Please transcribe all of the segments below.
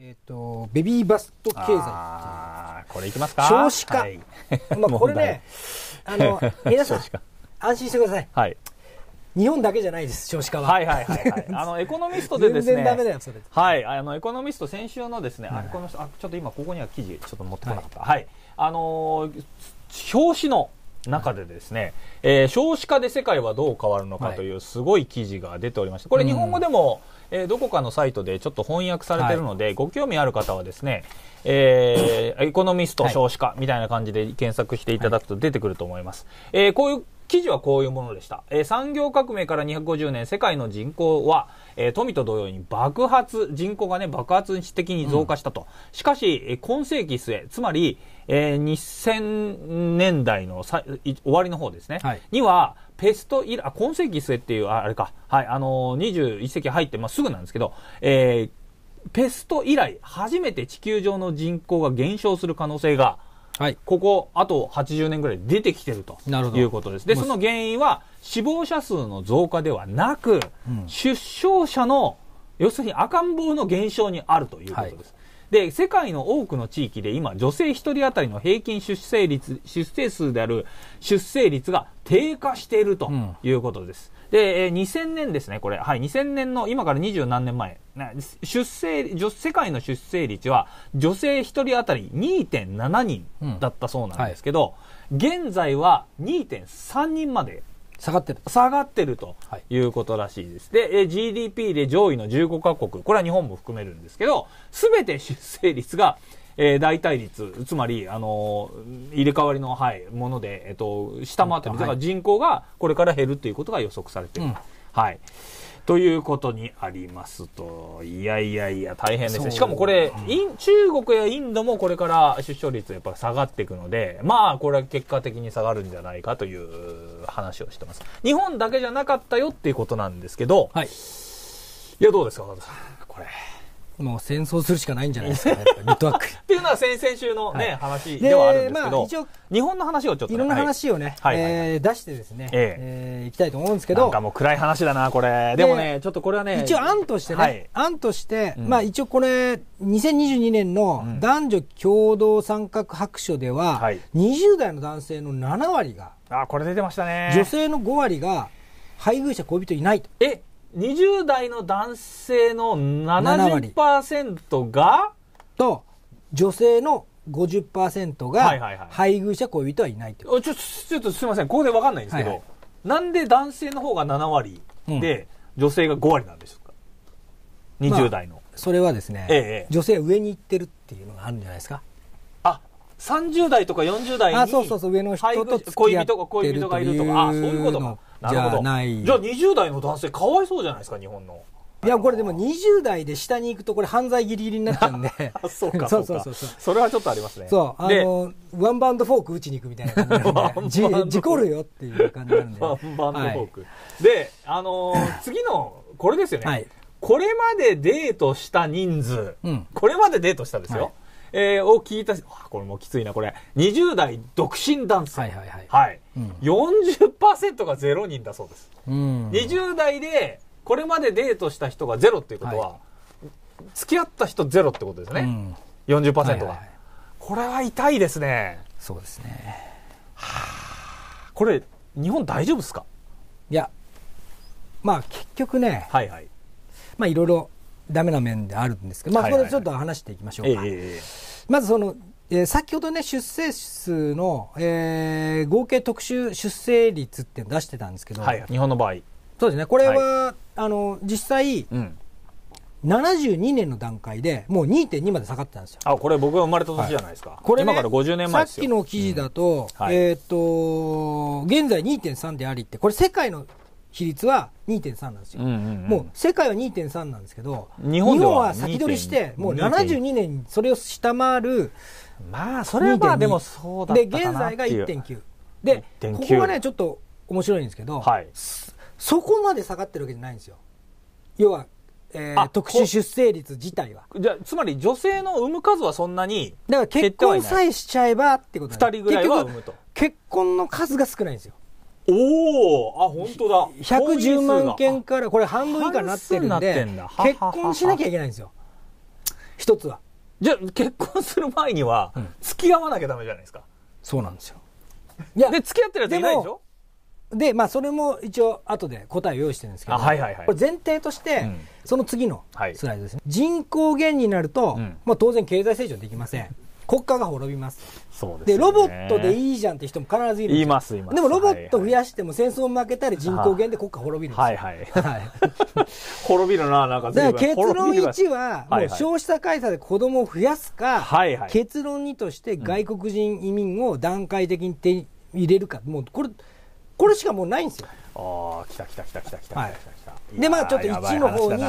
えっ、ー、と、ベビーバスト経済あこれいきますか少子化。はい、まあ、これね、あの、皆さん、安心してください。はい。日本だけじゃないです、少子化は。はいはいはい、はい、あの、エコノミストでですね。全然ダメだよ、それ。はい。あの、エコノミスト先週のですね、あ、エコノミスあ、ちょっと今ここには記事、ちょっと持ってこなかった。はい。はい、あのー、表紙の、中でですね、えー、少子化で世界はどう変わるのかというすごい記事が出ておりまして、これ日本語でも、えー、どこかのサイトでちょっと翻訳されてるので、はい、ご興味ある方はですね、えー、エコノミスト少子化みたいな感じで検索していただくと出てくると思います。はい、えー、こういう記事はこういうものでした。えー、産業革命から250年、世界の人口は、えー、富と同様に爆発、人口がね、爆発的に増加したと。うん、しかし、今世紀末、つまり、えー、2000年代のさ終わりの方ですね、はい、にはペストイラ今世紀末っていうあれか、はいあのー、21世紀入って、まあ、すぐなんですけど、えー、ペスト以来初めて地球上の人口が減少する可能性がはい、ここ、あと80年ぐらい出てきてるということです。で、その原因は死亡者数の増加ではなく、うん、出生者の、要するに赤ん坊の減少にあるということです。はいで、世界の多くの地域で今、女性1人当たりの平均出生率、出生数である出生率が低下しているということです。うん、で、2000年ですね、これ。はい、2000年の、今から二十何年前。出生、女世界の出生率は女性1人当たり2.7人だったそうなんですけど、うんはい、現在は2.3人まで下がってる下がってるということらしいです。はい、で、GDP で上位の15か国、これは日本も含めるんですけど、すべて出生率が、えー、代替率、つまり、あのー、入れ替わりの、はい、もので、えっと、下回ってる。だから人口がこれから減るということが予測されている。うん、はい。ということにありますと、いやいやいや、大変ですね。しかもこれ、中国やインドもこれから出生率やっぱ下がっていくので、まあ、これは結果的に下がるんじゃないかという話をしてます。日本だけじゃなかったよっていうことなんですけど、はい。いや、どうですか、さん。これ。もう戦争するしかないんじゃないですか、ね、ネットワーク。っていうのは先々週のね、はい、話ではあるんですけど、まあ、一応日本の話をちょっと、ね、いろんな話をね、はい、えー、出してですね、えええー、いきたいと思うんですけど。なんかもう暗い話だな、これ。でもね、ちょっとこれはね。一応案としてね、はい、案として、うん、まあ一応これ、2022年の男女共同参画白書では、うん、20代の男性の7割が、あ、これ出てましたね。女性の5割が、配偶者、恋人いないと。え20代の男性の70%がと女性の50%が配偶者恋人はいないってこと、ちょっとすみませんここで分かんないんですけど、はいはい、なんで男性の方が7割で、うん、女性が5割なんでしょうか20代の、まあ、それはですね、ええ、女性上に行ってるっていうのがあるんじゃないですかあ30代とか40代にあそうそうそう上の人と恋人がいるとかあそういうことかじゃないじゃあ20代の男性かわいそうじゃないですか日本のいや、これでも20代で下に行くと、これ犯罪ギリギリになっちゃうんで そうか、そうそうそうそう。それはちょっとありますね。そう、あの、ワンバウンドフォーク打ちに行くみたいな感じなんで、事故るよっていう感じなんで。ワンバウンドフォーク。はい、で、あのー、次の、これですよね。はい、これまでデートした人数、うん、これまでデートしたですよ。はいえー、を聞いた、これもきついな、これ。20代独身男性。はいはいはい。はい。うん、40%が0人だそうです。うん。20代で、これまでデートした人がゼロっていうことは、はい、付き合った人ゼロってことですね。うん。40%が、はいはいはい。これは痛いですね。そうですね。はあ。これ、日本大丈夫ですかいや、まあ結局ね、はいはい。まあいろいろダメな面であるんですけど、まあ、こでちょっと話していきましょうか。まずそのえー、先ほどね、出生数の、えー、合計特殊出生率って出してたんですけど、はい、日本の場合。そうですね、これは、はい、あの実際、うん、72年の段階でもう2.2まで下がってたんですよ。あ、これ僕が生まれた年じゃないですか。はい、これ、ね、今から50年前さっきの記事だと、うん、えっ、と、現在2.3でありって、これ世界の比率は2.3なんですよ、うんうんうん、もう世界は2.3なんですけど日本は先取りしてもう72年それを下回るまあそれはまあでもそうだで現在が1.9でここがねちょっと面白いんですけど、はい、そこまで下がってるわけじゃないんですよ要は、えー、特殊出生率自体はじゃつまり女性の産む数はそんなにだから結婚さえしちゃえばってこと、ね、2人ぐらいは産むと結婚の数が少ないんですよおおあ本当だ110万件からこれ半分以下になってるんで結婚しなきゃいけないんですよ一つはじゃあ結婚する前には付き合わなきゃダメじゃないですか、うん、そうなんですよいやで付き合ってるやついないでしょでまあそれも一応後で答えを用意してるんですけど、はいはいはい、これ前提として、うん、その次のスライドですね、はい、人口減になると、うん、まあ、当然経済成長できません国家が滅びます。そうです、ね、で、ロボットでいいじゃんって人も必ずいるいます、います。でもロボット増やしても戦争負けたり人口減で国家滅びるんですはいはい。はい、滅びるな、なんかだから結論1は、もう少子化会社で子供を増やすか、はいはい、結論2として外国人移民を段階的に手入れるか、うん、もうこれ、これしかもうないんですよ。ああ、来た来た来た来た来た来た来た。で、まあちょっと1の方に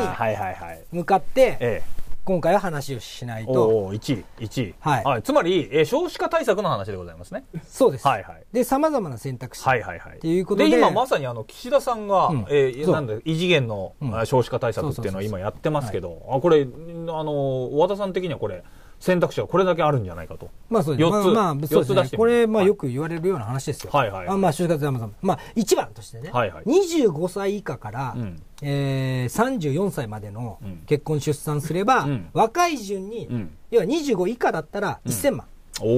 向かって、はいはいはい、ええ今回は話をしないと1位1位、はい、はい、つまり、えー、少子化対策の話でございますねそうですはいはいでさまざまな選択肢はいはいはいっいうことで今まさにあの岸田さんが、うん、えー、なんだ異次元の、うん、少子化対策っていうのは今やってますけどあ、これあの和田さん的にはこれ選択肢はこれだけあるんじゃないかと。まあそうですね。まあ、まあ、そうですね。これ、まあよく言われるような話ですよ。はいはい、はい、まあ、就活山さん。まあ、一番としてね、はいはい、25歳以下から、うん、えー、34歳までの結婚出産すれば、うん、若い順に、うん、要は25以下だったら1000万。うん、お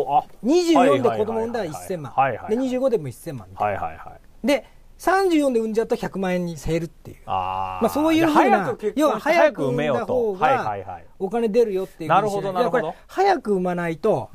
お。24で子供産んだら1000万。はいはいはい、で、25でも1000万はいはいはい。で、34で産んじゃたら100万円にせえるっていうあ、まあ、そういうふうな要は早く産めよとはいはい、お金出るよっていうなるほどなるほど早く産まないと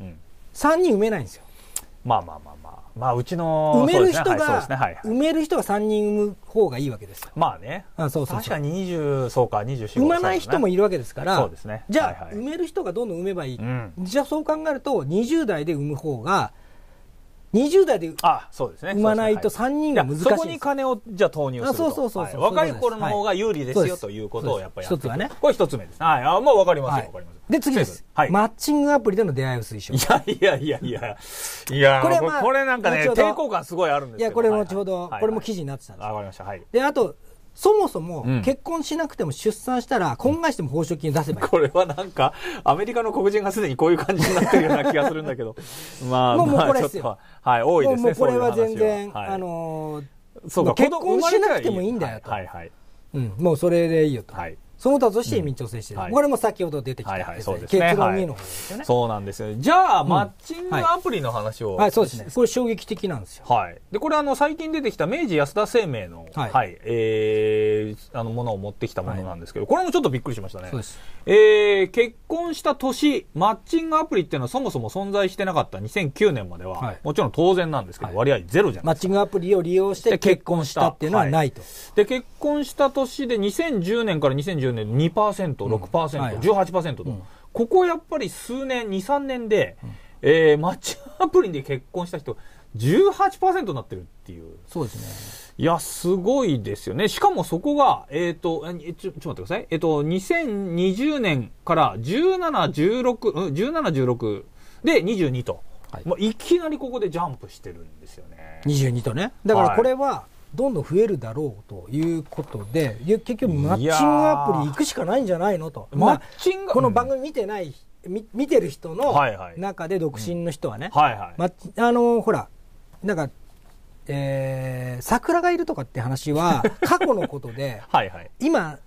3人産めないんですよ、うん、まあまあまあまあまあうちの産める人が、産める人が3人産む方がいいわけですよまあねあそうそう確かに20そうか24産まない人もいるわけですからそうですねじゃあ、産める人がどんどん産めばいい、じゃあそう考えると20代で産む方が20代であそうですね産まないと3人が難しいそこに金をじゃあ投入するそうそうそう、はい、若い頃の方が有利ですよ、ということをやっぱりやる一つはねこれ一つ目ですはいあもう分かりますよ、はかりますで次です、はい、マッチングアプリでの出会いを推奨いやいやいやいやいやこれ,、まあ、これなんかね抵抗感すごいあるんですけどいやこれ後ほど、これも記事になってたんです、は分かりましたはいであとそもそも結婚しなくても出産したら婚外しても報奨金出せばいい、これはなんかアメリカの黒人がすでにこういう感じになってるような気がするんだけど まあもうこれですよ、はい、多いですねもうこれは全然、あの結婚しなくてもいいんだよと、はいはい、はい、うん、もうそれでいいよと、はい、その他として延長選手、うん、これも先ほど出てきた、結論2の方ですよね、そうなんですよじゃあ、マッチングアプリの話を、はいそうですねこれ衝撃的なんですよ、はい、でこれあの最近出てきた明治安田生命の,、はいえー、あのものを持ってきたものなんですけど、これもちょっとびっくりしましたねそえー、結婚した年マッチングアプリっていうのはそもそも存在してなかった2009年までは、もちろん当然なんですけど、割合ゼロじゃないですかマッチングアプリを利用して結婚したっていうのはないと、で結婚した年で2010年から2 0 1年2020年で2%、6%、うんはいはい、18%と、うん、ここやっぱり数年、2、3年で、うん、えー、マッチアプリで結婚した人、18%になってるっていう。そうですね。いや、すごいですよね。しかもそこが、えっ、ー、と、ちょ、ちょっと待ってください。えっ、ー、と、2020年から17、16、17、16で22と。はい、もういきなりここでジャンプしてるんですよね。22とね。だからこれは、はいどんどん増えるだろうということで結局マッチングアプリ行くしかないんじゃないのと、まあ、この番組見てない、うん、見てる人の中で独身の人はね、はいはいあのほらなんかえー、桜がいるとかって話は過去のことで はい、今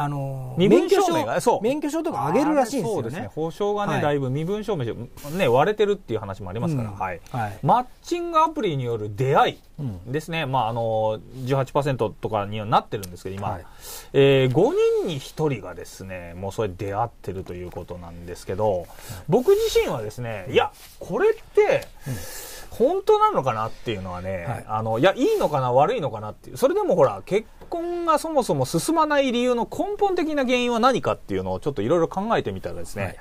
あの免許証免許証とか上げるらしいんですよね。そうですね。保証がね、はい、だいぶ身分証明ね割れてるっていう話もありますから、うんはい、はい。マッチングアプリによる出会いですね。うん、まああの18%とかにはなってるんですけど今、はい、えー、5人に1人がですねもうそれ出会ってるということなんですけど、僕自身はですねいやこれって、うん本当なのかなっていうのはね、はい、あのいやいいのかな悪いのかなっていうそれでもほら結婚がそもそも進まない理由の根本的な原因は何かっていうのをちょっといろいろ考えてみたらですね、はい、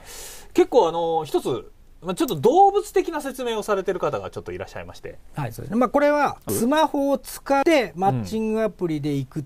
結構あの一つまあ、ちょっと動物的な説明をされてる方がちょっといらっしゃいまして、はいそうですねまあ、これはスマホを使ってマッチングアプリで行くっ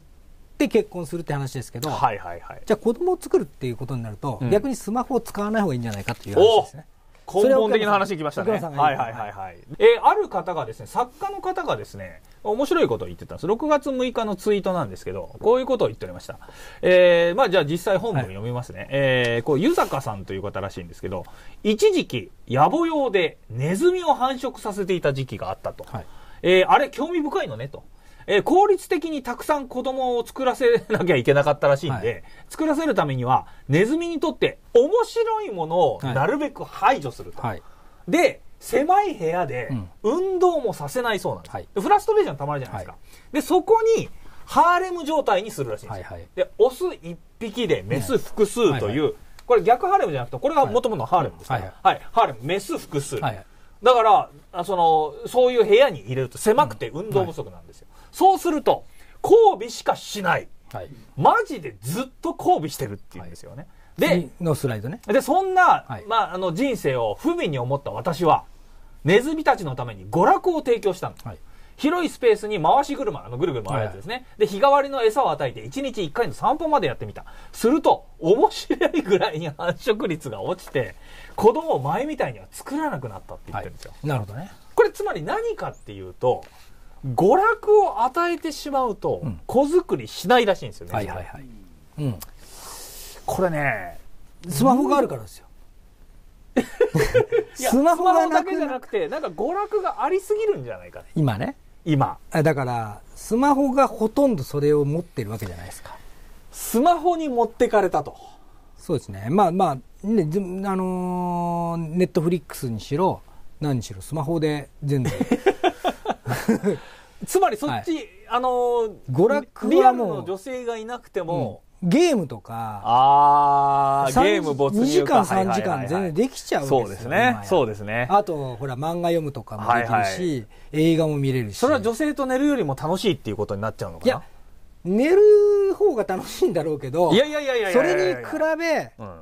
て結婚するって話ですけど、うん、はいはいはい、じゃあ子供を作るっていうことになると、うん、逆にスマホを使わない方がいいんじゃないかっていう話ですね。根本的な話きましたね。はいはいはいはい。えー、ある方がですね、作家の方がですね、面白いことを言ってたんです。6月6日のツイートなんですけど、こういうことを言っておりました。えー、まあじゃあ実際本文読みますね。はい、えー、こう、湯坂さんという方らしいんですけど、一時期、野暮用でネズミを繁殖させていた時期があったと。はい、えー、あれ興味深いのねと。えー、効率的にたくさん子供を作らせなきゃいけなかったらしいんで、はい、作らせるためにはネズミにとって面白いものをなるべく排除すると。はい、で狭い部屋で運動もさせないそうなんです、はい、フラストレーションたまるじゃないですか、でそこにハーレム状態にするらしいんです、はいはい、でオス1匹でメス複数という、これ逆ハーレムじゃなくてこれがもともとハーレムですから、はい、ハーレムメス複数、はいはい、だからそのそういう部屋に入れると狭くて運動不足なんですよ、そうすると交尾しかしない、はい、マジでずっと交尾してるっていうんですよね、はい、でのスライドねでそんな、はい、まあ、あの人生を不憫に思った私はネズミたちのために娯楽を提供したんです、はい広いスペースに回し車、あのぐるぐる回るやつですね、はい。で、日替わりの餌を与えて1日1回の散歩までやってみた。すると、面白いぐらいに繁殖率が落ちて、子供を前みたいには作らなくなったって言ってるんですよ。はい、なるほどね。これつまり何かっていうと、娯楽を与えてしまうと、子作りしないらしいんですよね。はいはいはい。うん。これね、スマホがあるからですよ。スマホがだけじゃなくて、なんか娯楽がありすぎるんじゃないか、ね、今ね。今。だから、スマホがほとんどそれを持ってるわけじゃないですか。スマホに持ってかれたと。そうですね。まあまあ、ね、あのネットフリックスにしろ、何にしろスマホで全然 つまりそっち、はい、あの娯楽リアルの女性がいなくても、うん、ゲームとか、ああ、ゲーム没入2時間、3時間、全然できちゃうそうですね。そうですね。あと、ほら、漫画読むとかもできるし、映画も見れるし。それは女性と寝るよりも楽しいっていうことになっちゃうのかな寝る方が楽しいんだろうけど、いやいやいやいやそれに比べ、うん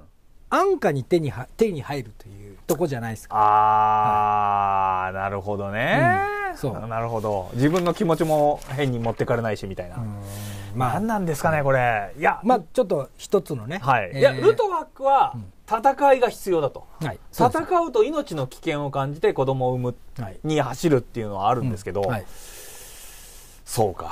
安価に手に手に入るというとこじゃないですか。ああ、はい、なるほどね、うん、そうなるほど自分の気持ちも変に持ってかれないしみたいな。まあ、何なんですかねこれいやまあちょっと一つのね、はいえー、いやルトワックは戦いが必要だと、はい、戦うと命の危険を感じて子供を産む、はい、に走るっていうのはあるんですけど、うんはい、そうか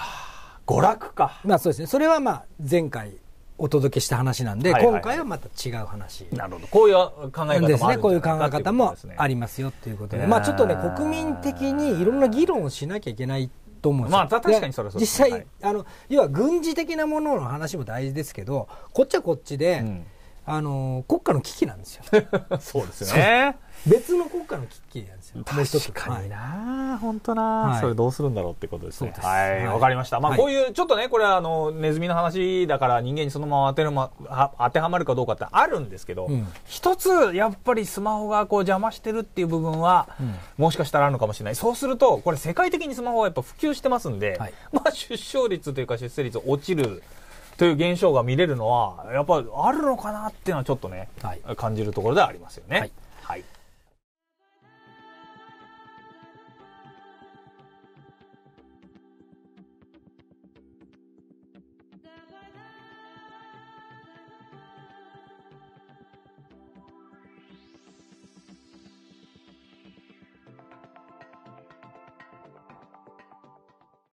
娯楽かまあそうですねそれはまあ前回お届けした話なんで、はいはいはい、今回はまた違う話。なるほど。こういう考え方もあるんですね。こういう考え方もありますよっていうことで。まあちょっとね、国民的にいろんな議論をしなきゃいけないと思うんですまあ確かにそれそう実際、はい、あの、要は軍事的なものの話も大事ですけど、こっちはこっちで、うんあの国家の危機なんですよ そうですね別の国家の危機なんですよ確かにな、はい、本当な、はい、それどうするんだろうってことですねはいわ、はい、かりましたまあ、こういうちょっとねこれはあのネズミの話だから人間にそのまま当てるま当てはまるかどうかってあるんですけど、うん、一つやっぱりスマホがこう邪魔してるっていう部分は、うん、もしかしたらあるのかもしれないそうするとこれ世界的にスマホはやっぱ普及してますんで、まあ出生率というか出生率落ちるという現象が見れるのは、やっぱあるのかなっていうのはちょっとね、はい、感じるところではありますよね。はい